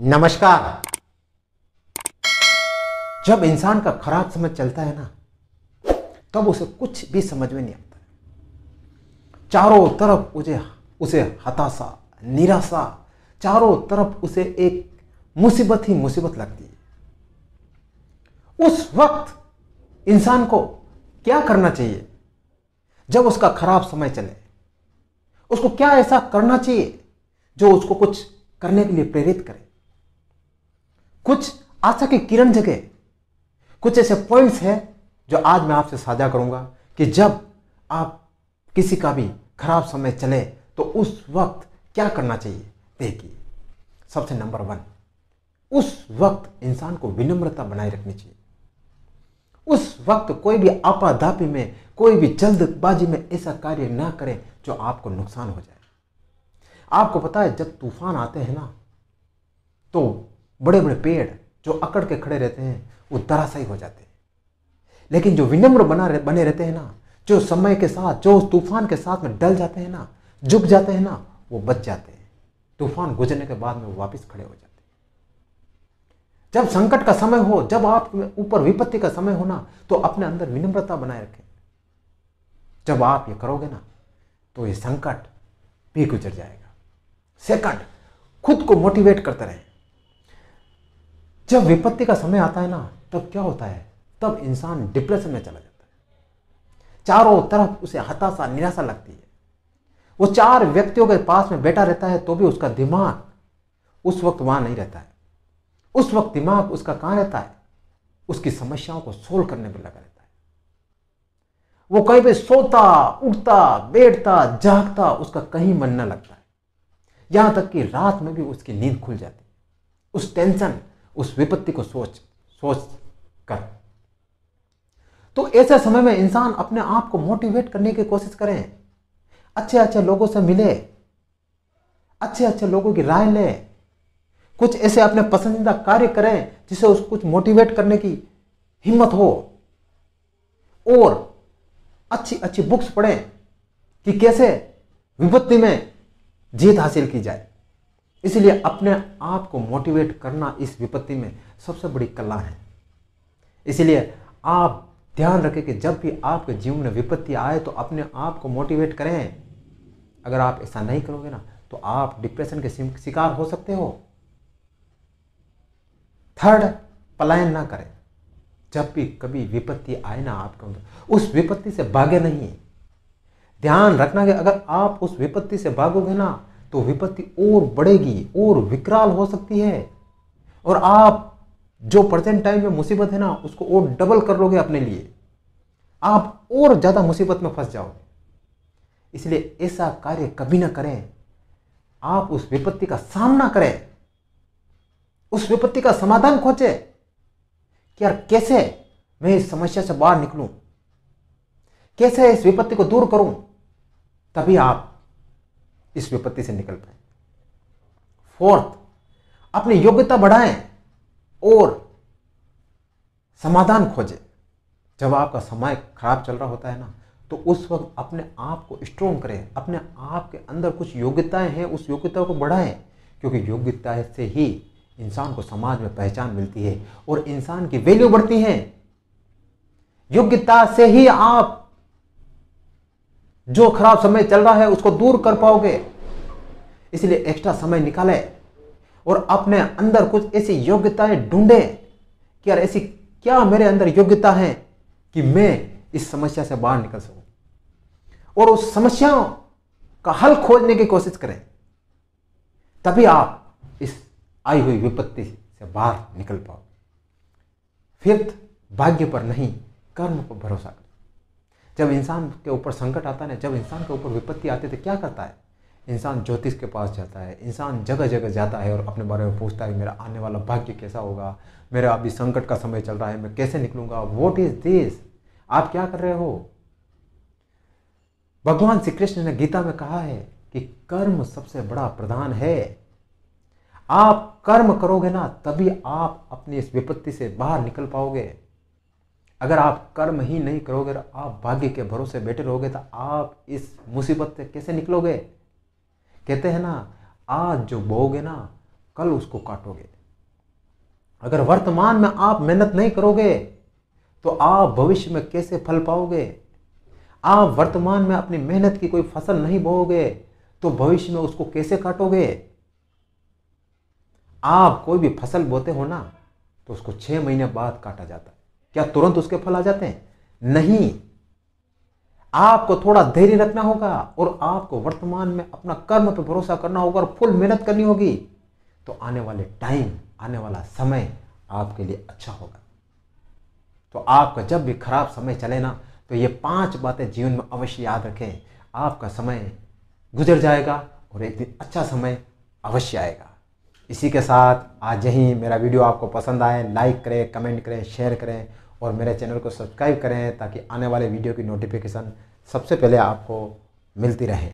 नमस्कार जब इंसान का खराब समय चलता है ना तब उसे कुछ भी समझ में नहीं आता चारों तरफ उसे उसे हताशा निराशा चारों तरफ उसे एक मुसीबत ही मुसीबत लगती है उस वक्त इंसान को क्या करना चाहिए जब उसका खराब समय चले उसको क्या ऐसा करना चाहिए जो उसको कुछ करने के लिए प्रेरित करे कुछ आशा की किरण जगह कुछ ऐसे पॉइंट्स हैं जो आज मैं आपसे साझा करूंगा कि जब आप किसी का भी खराब समय चले तो उस वक्त क्या करना चाहिए देखिए सबसे नंबर वन उस वक्त इंसान को विनम्रता बनाए रखनी चाहिए उस वक्त कोई भी आपाधापी में कोई भी जल्दबाजी में ऐसा कार्य ना करें जो आपको नुकसान हो जाए आपको पता है जब तूफान आते हैं ना तो बड़े बड़े पेड़ जो अकड़ के खड़े रहते हैं वो दरासाई हो जाते हैं लेकिन जो विनम्र बना रह, बने रहते हैं ना जो समय के साथ जो उस तूफान के साथ में डल जाते हैं ना जुब जाते हैं ना वो बच जाते हैं तूफान गुजरने के बाद में वो वापिस खड़े हो जाते हैं जब संकट का समय हो जब आप ऊपर विपत्ति का समय हो ना तो अपने अंदर विनम्रता बनाए रखें जब आप ये करोगे ना तो ये संकट भी गुजर जाएगा सेकंड खुद को मोटिवेट करते रहें जब विपत्ति का समय आता है ना तब क्या होता है तब इंसान डिप्रेशन में चला जाता है चारों तरफ उसे हताशा निराशा लगती है वो चार व्यक्तियों के पास में बैठा रहता है तो भी उसका दिमाग उस वक्त वहां नहीं रहता है उस वक्त दिमाग उसका कहां रहता है उसकी समस्याओं को सोल्व करने में लगा रहता है वो कहीं पे सोता उठता बैठता जागता उसका कहीं मन न लगता है यहां तक कि रात में भी उसकी नींद खुल जाती है उस टेंशन उस विपत्ति को सोच सोच कर तो ऐसे समय में इंसान अपने आप को मोटिवेट करने की कोशिश करें अच्छे अच्छे लोगों से मिले अच्छे अच्छे लोगों की राय लें कुछ ऐसे अपने पसंदीदा कार्य करें जिसे उस कुछ मोटिवेट करने की हिम्मत हो और अच्छी अच्छी बुक्स पढ़ें कि कैसे विपत्ति में जीत हासिल की जाए इसलिए अपने आप को मोटिवेट करना इस विपत्ति में सबसे बड़ी कला है इसलिए आप ध्यान रखें कि जब भी आपके जीवन में विपत्ति आए तो अपने आप को मोटिवेट करें अगर आप ऐसा नहीं करोगे ना तो आप डिप्रेशन के शिकार हो सकते हो थर्ड पलायन ना करें जब भी कभी विपत्ति आए ना आपके अंदर उस विपत्ति से भागे नहीं ध्यान रखना कि अगर आप उस विपत्ति से भागोगे ना तो विपत्ति और बढ़ेगी और विकराल हो सकती है और आप जो प्रेजेंट टाइम में मुसीबत है ना उसको और डबल कर लोगे अपने लिए आप और ज़्यादा मुसीबत में फंस जाओगे इसलिए ऐसा कार्य कभी ना करें आप उस विपत्ति का सामना करें उस विपत्ति का समाधान खोजें कि यार कैसे मैं इस समस्या से बाहर निकलूं कैसे इस विपत्ति को दूर करूं तभी आप इस विपत्ति से निकल पाए फोर्थ अपनी योग्यता बढ़ाएं और समाधान खोजें जब आपका समय खराब चल रहा होता है ना तो उस वक्त अपने आप को स्ट्रोंग करें अपने आप के अंदर कुछ योग्यताएं हैं उस योग्यता को बढ़ाएं क्योंकि योग्यता से ही इंसान को समाज में पहचान मिलती है और इंसान की वैल्यू बढ़ती है योग्यता से ही आप जो खराब समय चल रहा है उसको दूर कर पाओगे इसलिए एक्स्ट्रा समय निकालें और अपने अंदर कुछ ऐसी योग्यताएं ढूंढें कि यार ऐसी क्या मेरे अंदर योग्यता है कि मैं इस समस्या से बाहर निकल सकूं और उस समस्या का हल खोजने की कोशिश करें तभी आप इस आई हुई विपत्ति से बाहर निकल पाओ फिर भाग्य पर नहीं कर्म पर भरोसा करें जब इंसान के ऊपर संकट आता है जब इंसान के ऊपर विपत्ति आती है तो क्या करता है इंसान ज्योतिष के पास जाता है इंसान जगह जगह जाता है और अपने बारे में पूछता है मेरा आने वाला भाग्य कैसा होगा मेरा अभी संकट का समय चल रहा है मैं कैसे निकलूंगा वॉट इज दिस आप क्या कर रहे हो भगवान श्री कृष्ण ने गीता में कहा है कि कर्म सबसे बड़ा प्रधान है आप कर्म करोगे ना तभी आप अपनी इस विपत्ति से बाहर निकल पाओगे अगर आप कर्म ही नहीं करोगे आप भाग्य के भरोसे बैठे रहोगे तो आप इस मुसीबत से कैसे निकलोगे कहते हैं ना आज जो बोगे ना कल उसको काटोगे अगर वर्तमान में आप मेहनत नहीं करोगे तो आप भविष्य में कैसे फल पाओगे आप वर्तमान में अपनी मेहनत की कोई फसल नहीं बोगे तो भविष्य में उसको कैसे काटोगे आप कोई भी फसल बोते हो ना तो उसको छह महीने बाद काटा जाता क्या तुरंत उसके फल आ जाते हैं नहीं आपको थोड़ा धैर्य रखना होगा और आपको वर्तमान में अपना कर्म पर भरोसा करना होगा और फुल मेहनत करनी होगी तो आने वाले टाइम आने वाला समय आपके लिए अच्छा होगा तो आपका जब भी खराब समय चले ना तो ये पांच बातें जीवन में अवश्य याद रखें आपका समय गुजर जाएगा और एक दिन अच्छा समय अवश्य आएगा इसी के साथ आज यहीं मेरा वीडियो आपको पसंद आए लाइक करें कमेंट करें शेयर करें और मेरे चैनल को सब्सक्राइब करें ताकि आने वाले वीडियो की नोटिफिकेशन सबसे पहले आपको मिलती रहे